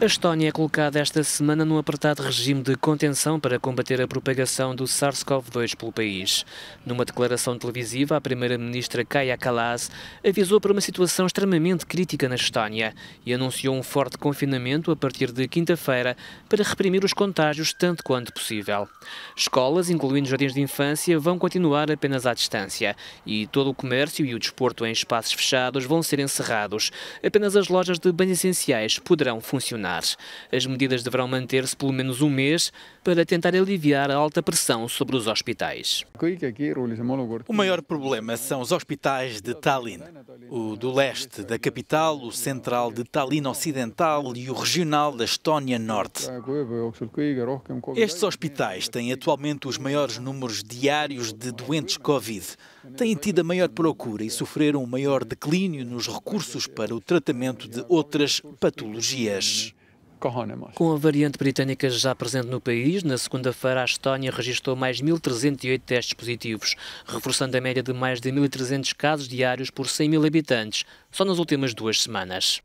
A Estónia é colocada esta semana num apertado regime de contenção para combater a propagação do SARS-CoV-2 pelo país. Numa declaração televisiva, a primeira-ministra Kaja Kallas avisou para uma situação extremamente crítica na Estónia e anunciou um forte confinamento a partir de quinta-feira para reprimir os contágios tanto quanto possível. Escolas, incluindo jardins de infância, vão continuar apenas à distância e todo o comércio e o desporto em espaços fechados vão ser encerrados. Apenas as lojas de bens essenciais poderão funcionar. As medidas deverão manter-se pelo menos um mês para tentar aliviar a alta pressão sobre os hospitais. O maior problema são os hospitais de Tallinn. O do leste da capital, o central de Tallinn Ocidental e o regional da Estónia Norte. Estes hospitais têm atualmente os maiores números diários de doentes Covid, têm tido a maior procura e sofreram o um maior declínio nos recursos para o tratamento de outras patologias. Com a variante britânica já presente no país, na segunda-feira a Estónia registrou mais 1.308 testes positivos, reforçando a média de mais de 1.300 casos diários por 100 mil habitantes, só nas últimas duas semanas.